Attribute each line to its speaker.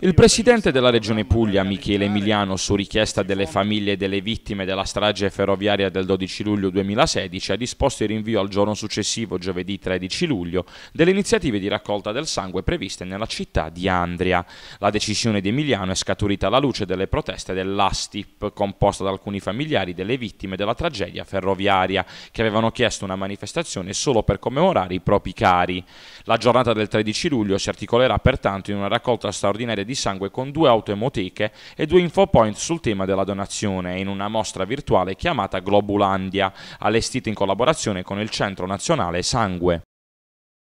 Speaker 1: Il presidente della regione Puglia, Michele Emiliano, su richiesta delle famiglie delle vittime della strage ferroviaria del 12 luglio 2016, ha disposto il rinvio al giorno successivo, giovedì 13 luglio, delle iniziative di raccolta del sangue previste nella città di Andria. La decisione di Emiliano è scaturita alla luce delle proteste dell'ASTIP, composta da alcuni familiari delle vittime della tragedia ferroviaria, che avevano chiesto una manifestazione solo per commemorare i propri cari. La giornata del 13 luglio si articolerà pertanto in una raccolta raccolta straordinaria di sangue con due autoemoteche e due infopoint sul tema della donazione in una mostra virtuale chiamata Globulandia, allestita in collaborazione con il Centro Nazionale Sangue.